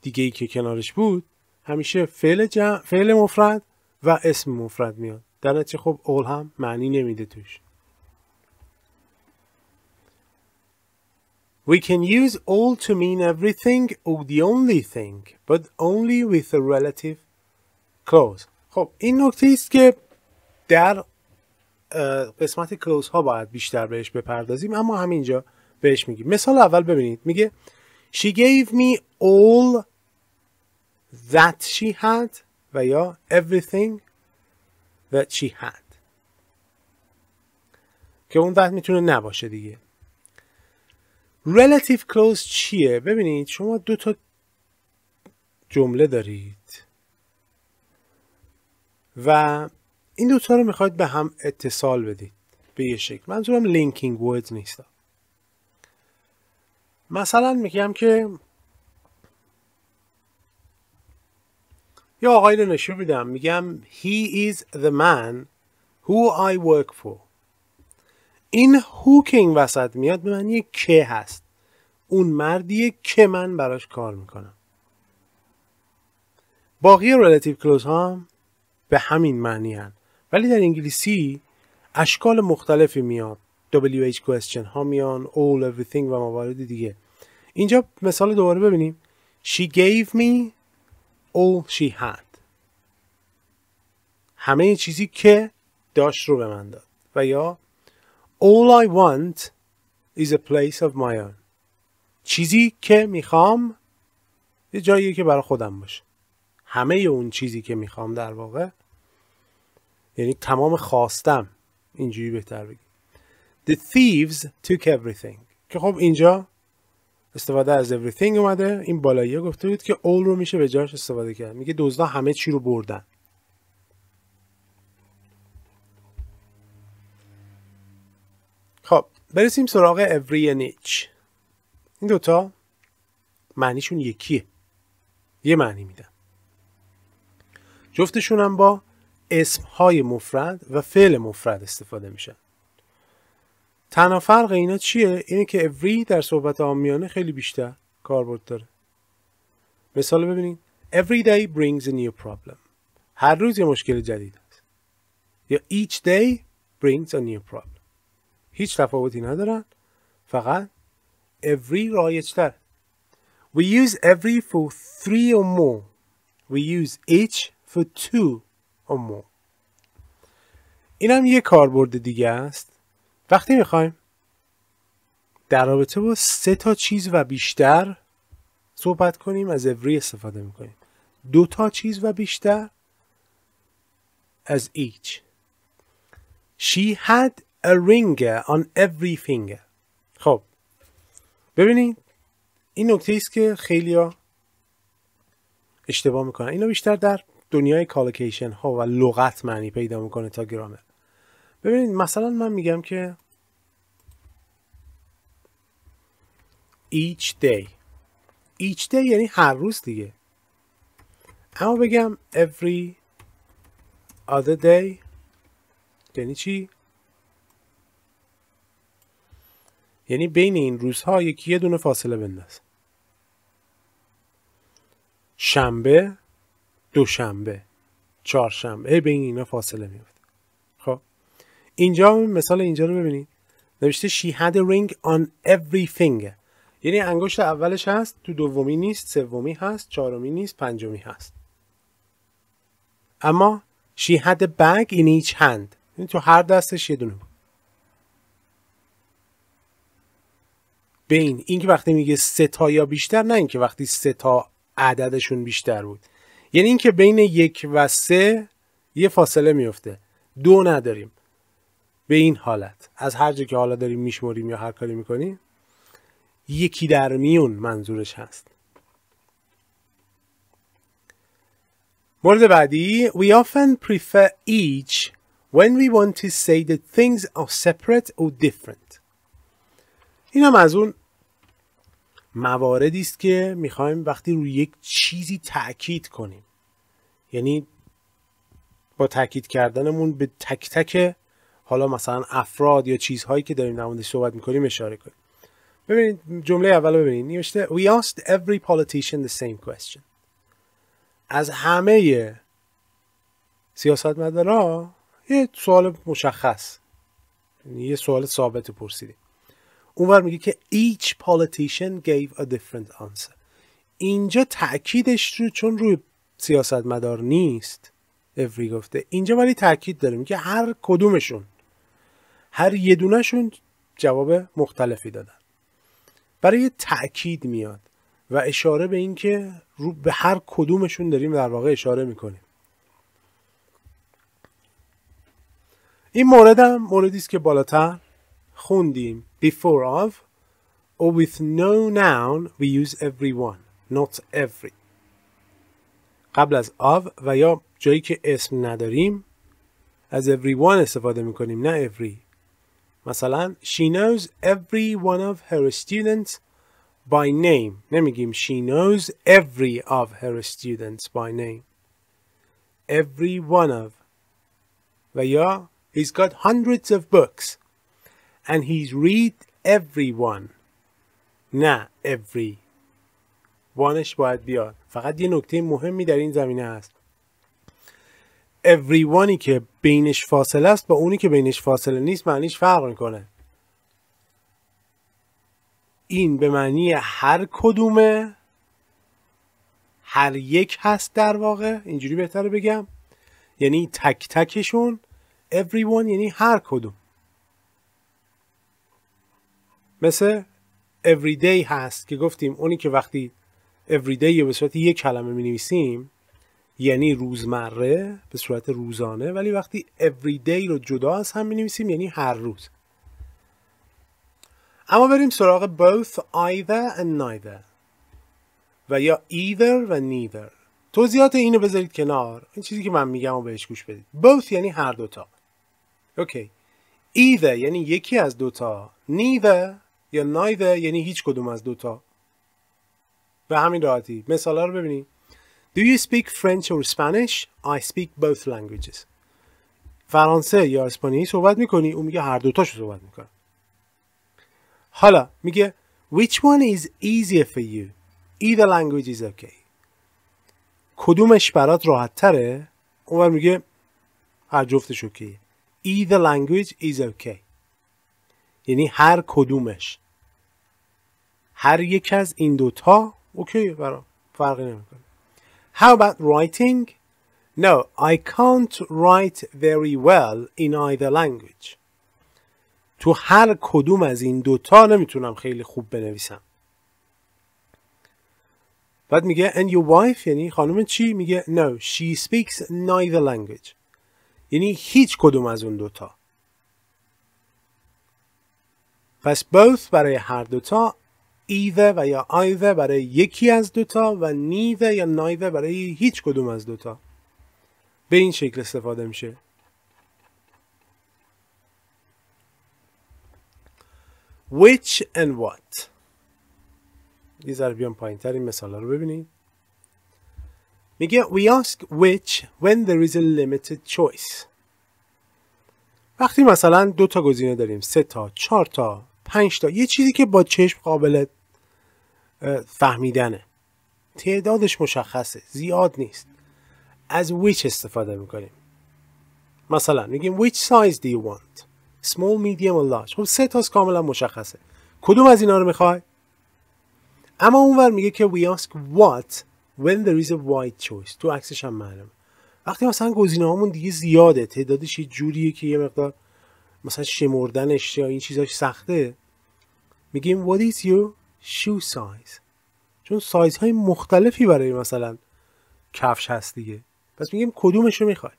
دیگه ای که کنارش بود همیشه فعل, جمع، فعل مفرد و اسم مفرد میاد در نتیجه خب اول هم معنی نمیده توش We can use all to mean everything or the only thing, but only with a relative کلوز خب این نکته است که در قسمت کلوز ها باید بیشتر بهش بپردازیم اما همینجا بهش میگیم مثال اول ببینید میگه She gave me all that she had و یا everything that she had که اون that میتونه نباشه دیگه relative close چیه؟ ببینید شما دو تا جمله دارید و این دوتا رو میخواید به هم اتصال بدید به یه شکل منظورم لینکینگ ورد نیست مثلا میگم که یه آقایی رو نشون میدم میگم He is the man who I work for این هو که این وسط میاد به من یه که هست اون مردیه که من براش کار میکنم باقی رلاتیو کلوز ها هم به همین معنی هن. ولی در انگلیسی اشکال مختلفی میاد WH question ها میان all everything و موارد دیگه اینجا مثال دوباره ببینیم She gave me all she had همه چیزی که داشت رو به من داد و یا All I want is a place of my own چیزی که میخوام یه جاییه که برای خودم باشه همه اون چیزی که میخوام در واقع یعنی تمام خواستم اینجوری بهتر بگیم The thieves took everything که خب اینجا استفاده از everything اومده این بالایی گفته بود که all رو میشه به جاش استفاده کرد میگه دزدا همه چی رو بردن خب برسیم سراغ every and each این دوتا معنیشون یکیه یه معنی میدن جفتشون هم با اسم های مفرد و فعل مفرد استفاده میشن تنها فرق اینا چیه؟ اینه که every در صحبت آمیانه خیلی بیشتر کاربرد داره مثال ببینید Every day brings a new problem هر روز یه مشکل جدید است یا each day brings a new problem هیچ تفاوتی ندارن فقط every رایجتر We use every for three or more We use each for two امو هم یه کاربرد دیگه است وقتی میخوایم در رابطه با سه تا چیز و بیشتر صحبت کنیم از اوری استفاده میکنیم دو تا چیز و بیشتر از ایچ She had a ring on every finger خب ببینید این نکته است که خیلی ها اشتباه میکنن اینو بیشتر در دنیای کالکیشن ها و لغت معنی پیدا میکنه تا گرامر ببینید مثلا من میگم که each day each day یعنی هر روز دیگه اما بگم every other day یعنی چی؟ یعنی بین این روزها یکی یه دونه فاصله بنداز شنبه دوشنبه چهارشنبه به بین اینا فاصله میفته خب اینجا مثال اینجا رو ببینید نوشته شی had a ring on یعنی انگشت اولش هست تو دومی نیست سومی هست چهارمی نیست پنجمی هست اما شی had a bag in each یعنی تو هر دستش یه دونه بود بین این که وقتی میگه سه تا یا بیشتر نه که وقتی سه تا عددشون بیشتر بود یعنی اینکه بین یک و سه یه فاصله میفته دو نداریم به این حالت از هر جا که حالا داریم میشمریم یا هر کاری میکنیم یکی در میون منظورش هست مورد بعدی We often prefer each when we want to say that things are separate or different این هم از اون مواردی است که میخوایم وقتی روی یک چیزی تاکید کنیم یعنی با تاکید کردنمون به تک تک حالا مثلا افراد یا چیزهایی که داریم در موردش صحبت میکنیم اشاره کنیم ببینید جمله اول ببینید نوشته we asked every politician the same question از همه سیاستمدارا یه سوال مشخص یه سوال ثابت پرسیدیم اونور میگه که each politician gave a different answer اینجا تاکیدش رو چون روی سیاست مدار نیست افری گفته اینجا ولی تاکید داره میگه هر کدومشون هر یه شون جواب مختلفی دادن برای تاکید میاد و اشاره به اینکه رو به هر کدومشون داریم در واقع اشاره میکنیم این مورد هم موردی است که بالاتر خوندیم before of, or with no noun we use every one, not every. قبل از of و یا جایی که اسم نداریم از every one استفاده میکنیم نه every. مثلا she knows every one of her students by name. نمیگیم she knows every of her students by name. Every one of. و یا he's got hundreds of books. and he read everyone نه every وانش باید بیاد فقط یه نکته مهمی در این زمینه هست Everyone که بینش فاصله است با اونی که بینش فاصله نیست معنیش فرق میکنه این به معنی هر کدومه هر یک هست در واقع اینجوری بهتره بگم یعنی تک تکشون everyone یعنی هر کدوم مثل everyday هست که گفتیم اونی که وقتی everyday به صورت یک کلمه می نویسیم یعنی روزمره به صورت روزانه ولی وقتی everyday رو جدا از هم می نویسیم یعنی هر روز اما بریم سراغ both either and neither و یا either و neither توضیحات اینو بذارید کنار این چیزی که من میگم و بهش گوش بدید both یعنی هر دوتا اوکی either یعنی یکی از دوتا neither یا نایده یعنی هیچ کدوم از دوتا به همین راحتی مثال رو ببینی Do you speak French or Spanish? I speak both languages فرانسه یا اسپانیایی صحبت میکنی اون میگه هر رو صحبت میکنه حالا میگه Which one is easier for you? Either language is okay کدومش برات راحت تره؟ اون میگه هر جفتش اوکیه Either language is okay یعنی هر کدومش هر یک از این دوتا اوکی برا فرقی نمیکنه How about writing? No, I can't write very well in either language. تو هر کدوم از این دوتا نمیتونم خیلی خوب بنویسم. بعد میگه and your wife یعنی خانم چی؟ میگه no, she speaks neither language. یعنی هیچ کدوم از اون دوتا. پس both برای هر دوتا ایوه و یا آیوه برای یکی از دوتا و نیوه یا نایوه برای هیچ کدوم از دوتا به این شکل استفاده میشه which and what یه ذره بیان پایین تر این مثال رو ببینیم میگه we ask which when there is a limited choice وقتی مثلا دو تا گزینه داریم سه تا چهار تا پنج تا یه چیزی که با چشم قابل فهمیدنه تعدادش مشخصه زیاد نیست از which استفاده میکنیم مثلا میگیم which size do you want small medium or large خب سه تاست کاملا مشخصه کدوم از اینا رو میخوای اما اونور میگه که we ask what when there is a wide choice تو عکسش هم معلومه وقتی مثلا گزینه هامون دیگه زیاده تعدادش یه جوریه که یه مقدار مثلا شمردنش یا این چیزاش سخته میگیم what is your شو سایز چون سایز های مختلفی برای مثلا کفش هست دیگه پس میگیم کدومش رو میخوای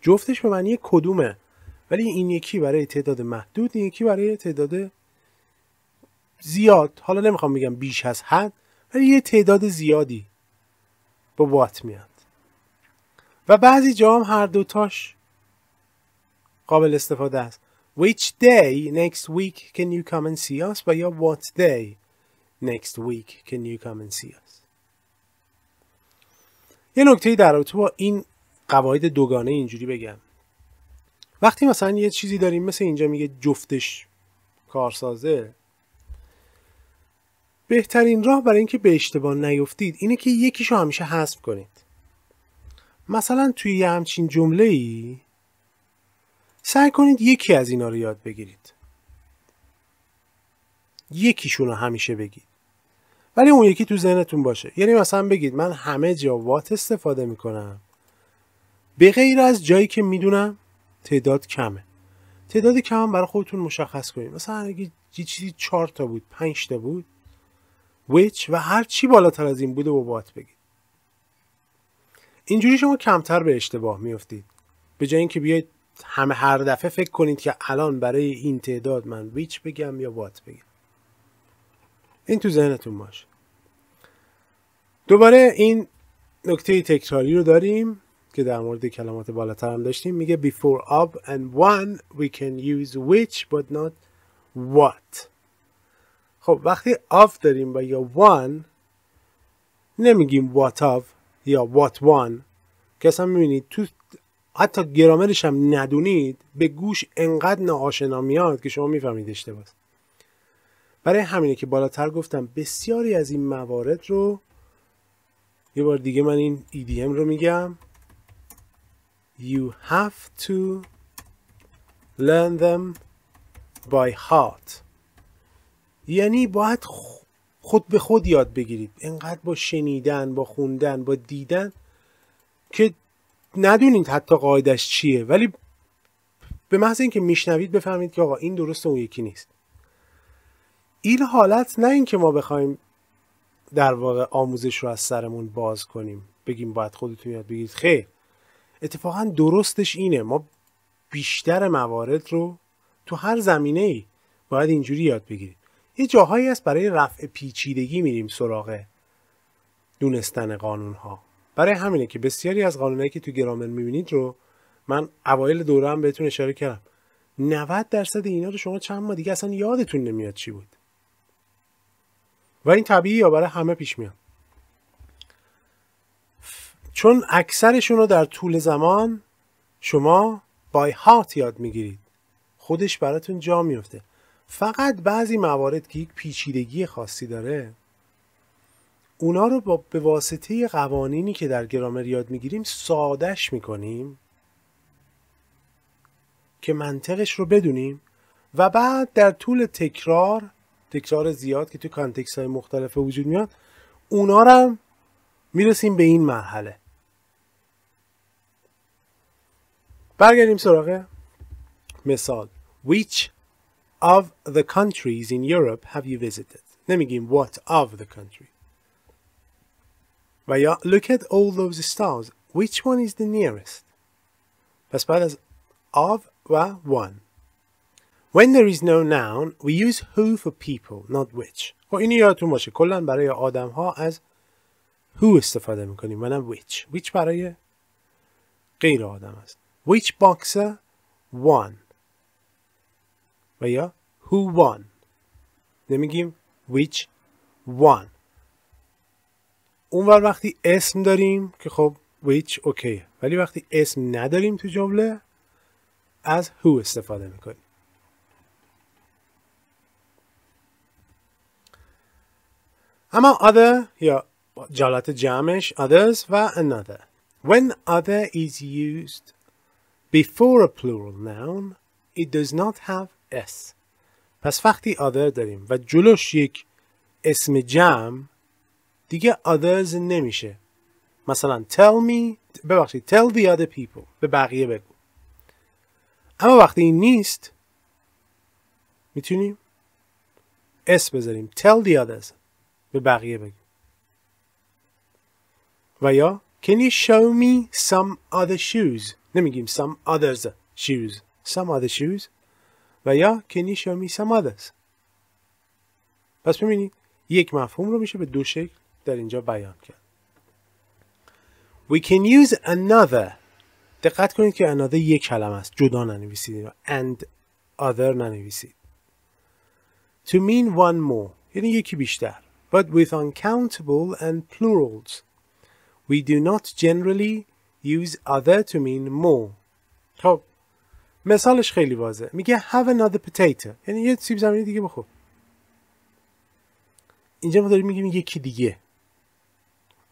جفتش به معنی کدومه ولی این یکی برای تعداد محدود این یکی برای تعداد زیاد حالا نمیخوام بگم بیش از حد ولی یه تعداد زیادی با بات میاد و بعضی جام هر دوتاش قابل استفاده است Which day next week can you come and see us? و یا What day next week can you come and see us? یه نکته در رابطه با این قواعد دوگانه اینجوری بگم وقتی مثلا یه چیزی داریم مثل اینجا میگه جفتش کارسازه بهترین راه برای اینکه به اشتباه نیفتید اینه که یکیشو همیشه حذف کنید مثلا توی یه همچین جمله ای سعی کنید یکی از اینا رو یاد بگیرید یکیشون رو همیشه بگید ولی اون یکی تو ذهنتون باشه یعنی مثلا بگید من همه جا وات استفاده میکنم به غیر از جایی که میدونم تعداد کمه تعداد کم برای خودتون مشخص کنید مثلا اگه یه چیزی چهار تا بود پنج تا بود ویچ و هر چی بالاتر از این بوده و وات بگید اینجوری شما کمتر به اشتباه میفتید به جای اینکه بیاید همه هر دفعه فکر کنید که الان برای این تعداد من ویچ بگم یا وات بگم این تو ذهنتون باشه دوباره این نکته تکراری رو داریم که در مورد کلمات بالاتر هم داشتیم میگه before up and one we can use which but not what خب وقتی of داریم و یا one نمیگیم what of یا what one که اصلا میبینید تو حتی گرامرش هم ندونید به گوش انقدر ناآشنا میاد که شما میفهمید اشتباه برای همینه که بالاتر گفتم بسیاری از این موارد رو یه بار دیگه من این EDM رو میگم You have to learn them by heart یعنی باید خود به خود یاد بگیرید انقدر با شنیدن با خوندن با دیدن که ندونید حتی قاعدش چیه ولی به محض اینکه میشنوید بفهمید که آقا این درست اون یکی نیست این حالت نه اینکه ما بخوایم در واقع آموزش رو از سرمون باز کنیم بگیم باید خودتون یاد بگیرید خیر اتفاقا درستش اینه ما بیشتر موارد رو تو هر زمینه ای باید اینجوری یاد بگیریم یه جاهایی هست برای رفع پیچیدگی میریم سراغ دونستن قانون ها برای همینه که بسیاری از قانونهایی که تو گرامر میبینید رو من اوایل دوره هم بهتون اشاره کردم 90 درصد اینا رو شما چند ما دیگه اصلا یادتون نمیاد چی بود و این طبیعی یا برای همه پیش میاد چون اکثرشون رو در طول زمان شما بای هات یاد میگیرید خودش براتون جا میفته فقط بعضی موارد که یک پیچیدگی خاصی داره اونا رو با به واسطه قوانینی که در گرامر یاد میگیریم سادش میکنیم که منطقش رو بدونیم و بعد در طول تکرار تکرار زیاد که تو کانتکس های مختلف وجود میاد اونا رو هم میرسیم به این مرحله برگردیم سراغ مثال Which of the countries in Europe have you visited؟ نمیگیم what of the country But look at all those stars. Which one is the nearest? As bad as of Ra one. When there is no noun, we use who for people, not which. خب اینو یادتون باشه کلا برای آدم ها از who استفاده میکنیم و نه which. which برای غیر آدم است. which boxer won و یا who won نمیگیم which won اونور وقتی اسم داریم که خب which اوکی ولی وقتی اسم نداریم تو جمله از who استفاده میکنیم اما other یا جالت جمعش others و another when other is used before a plural noun it does not have s پس وقتی other داریم و جلوش یک اسم جمع دیگه others نمیشه مثلا tell me ببخشید tell the other people به بقیه بگو اما وقتی این نیست میتونیم اس بذاریم tell the others به بقیه بگو و یا can you show me some other shoes نمیگیم some others shoes some other shoes و یا can you show me some others پس ببینید یک مفهوم رو میشه به دو شکل در اینجا بیان کرد We can use another دقت کنید که another یک کلمه است جدا ننویسید and other ننویسید To mean one more یعنی یکی بیشتر But with uncountable and plurals We do not generally use other to mean more خب مثالش خیلی واضحه میگه have another potato یعنی یه سیب زمینی دیگه بخور اینجا ما داریم میگیم یکی دیگه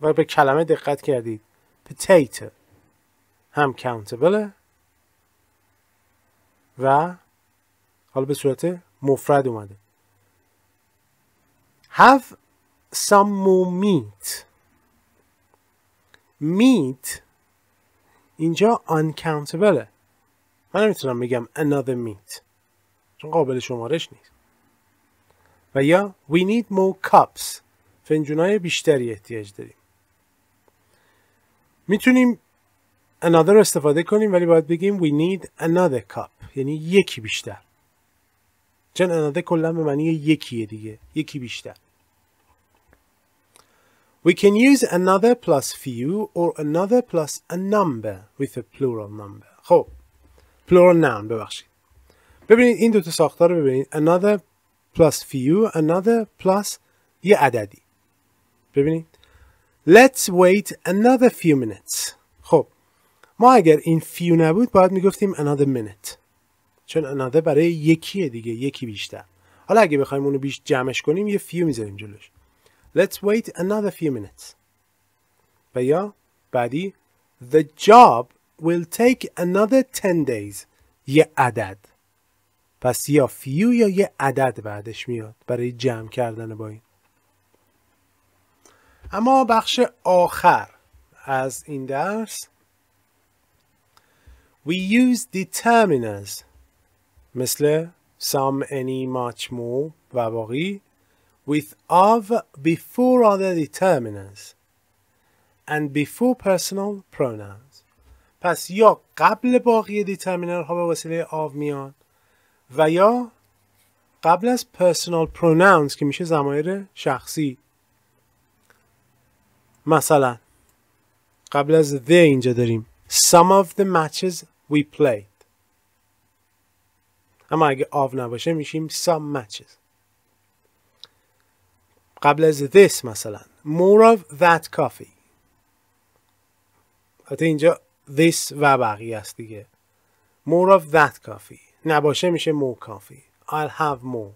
و به کلمه دقت کردید پتیت هم کانتبله و حالا به صورت مفرد اومده have some more meat meat اینجا uncountable من نمیتونم بگم another meat چون قابل شمارش نیست و یا we need more cups فنجونای بیشتری احتیاج داریم میتونیم another استفاده کنیم ولی باید بگیم we need another cup یعنی یکی بیشتر چون another کلا به معنی یکیه دیگه یکی بیشتر We can use another plus few or another plus a number with a plural number. خب plural noun ببخشید. ببینید این دو تا ساختار رو ببینید. Another plus few, another plus یه عددی. ببینید Let's wait another few minutes خب ما اگر این فیو نبود باید میگفتیم another minute چون another برای یکیه دیگه یکی بیشتر حالا اگه بخوایم اونو بیش جمعش کنیم یه فیو میذاریم جلوش Let's wait another few minutes و یا بعدی The job will take another 10 days یه عدد پس یا فیو یا یه عدد بعدش میاد برای جمع کردن با این اما بخش آخر از این درس We use determiners مثل some, any, much, more و باقی with of before other determiners and before personal pronouns پس یا قبل باقی دیترمینر ها به وسیله of میان و یا قبل از personal pronouns که میشه زمایر شخصی مثلا قبل از the اینجا داریم some of the matches we played اما اگه of نباشه میشیم some matches قبل از this مثلا more of that coffee حتی اینجا this و بقیه است دیگه more of that coffee نباشه میشه more coffee I'll have more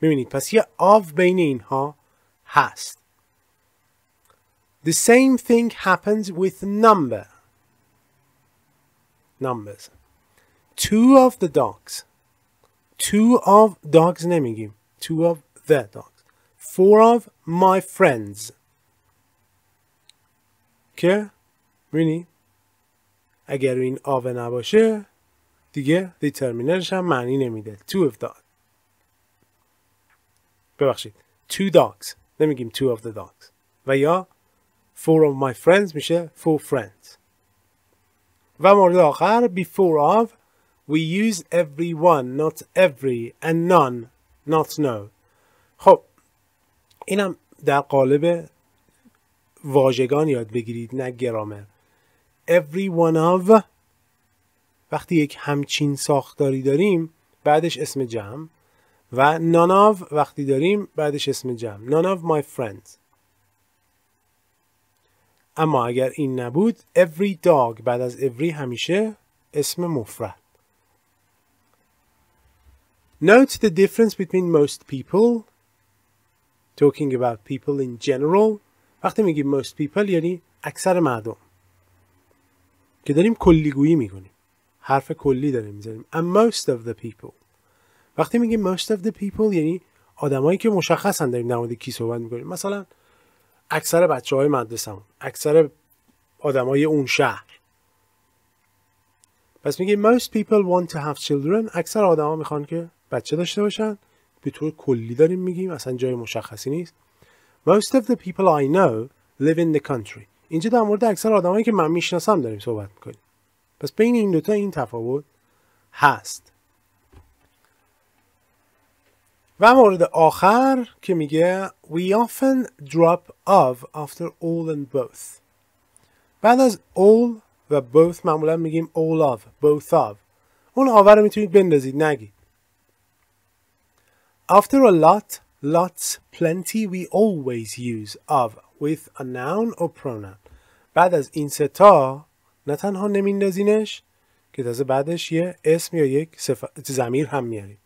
میبینید پس یه of بین اینها هست The same thing happens with number. Numbers. Two of the dogs. Two of dogs naming him, Two of the dogs. Four of my friends. که ببینی اگر این آب نباشه دیگه دیترمینرش هم معنی نمیده. Two of dogs. ببخشید. Two dogs. نمیگیم two of the dogs. و یا four of my friends میشه four friends و مورد آخر before of we use every one not every and none not no خب اینم در قالب واژگان یاد بگیرید نه گرامر every one of وقتی یک همچین ساختاری داریم بعدش اسم جمع و none of وقتی داریم بعدش اسم جمع none of my friends اما اگر این نبود every dog بعد از every همیشه اسم مفرد Note the difference between most people talking about people in general وقتی میگیم most people یعنی اکثر مردم که داریم کلیگویی میکنیم حرف کلی داریم میزنیم and most of the people وقتی میگیم most of the people یعنی آدمایی که مشخصا داریم در مورد کی صحبت میکنیم مثلا اکثر بچه های مدرسه اکثر آدمای اون شهر پس میگه most people want to have children اکثر ها میخوان که بچه داشته باشن به طور کلی داریم میگیم اصلا جای مشخصی نیست most of the people I know live in the country اینجا در مورد اکثر آدمایی که من میشناسم داریم صحبت میکنیم پس بین این دوتا این تفاوت هست و مورد آخر که میگه We often drop of after all and both بعد از all و both معمولا میگیم all of both of اون آور رو میتونید بندازید نگید After a lot, lots, plenty we always use of with a noun or pronoun بعد از این ستا نه تنها نمیندازینش که تازه بعدش یه اسم یا یک صف... زمیر هم میارید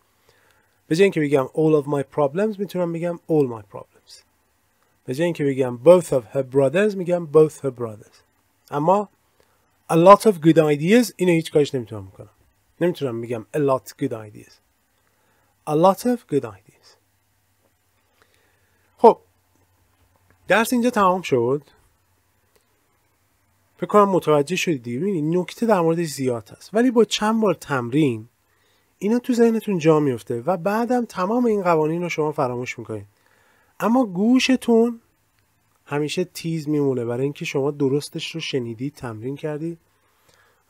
به اینکه بگم all of my problems میتونم بگم all my problems به اینکه بگم both of her brothers میگم both her brothers اما a lot of good ideas اینو هیچ کارش نمیتونم بکنم نمیتونم بگم a lot good ideas a lot of good ideas خب درس اینجا تمام شد فکر کنم متوجه شدید ببینید نکته در موردش زیاد هست ولی با چند بار تمرین اینا تو ذهنتون جا میفته و بعدم تمام این قوانین رو شما فراموش میکنید اما گوشتون همیشه تیز میمونه برای اینکه شما درستش رو شنیدید تمرین کردید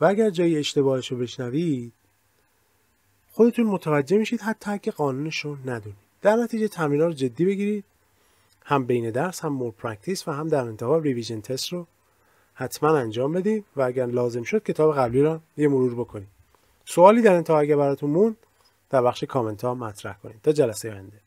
و اگر جایی اشتباهش رو بشنوید خودتون متوجه میشید حتی اگه قانونش رو ندونید در نتیجه تمرین رو جدی بگیرید هم بین درس هم مور پرکتیس و هم در انتها ریویژن تست رو حتما انجام بدید و اگر لازم شد کتاب قبلی را یه مرور بکنید سوالی در انتها اگه براتون مون در بخش کامنت ها مطرح کنید تا جلسه آینده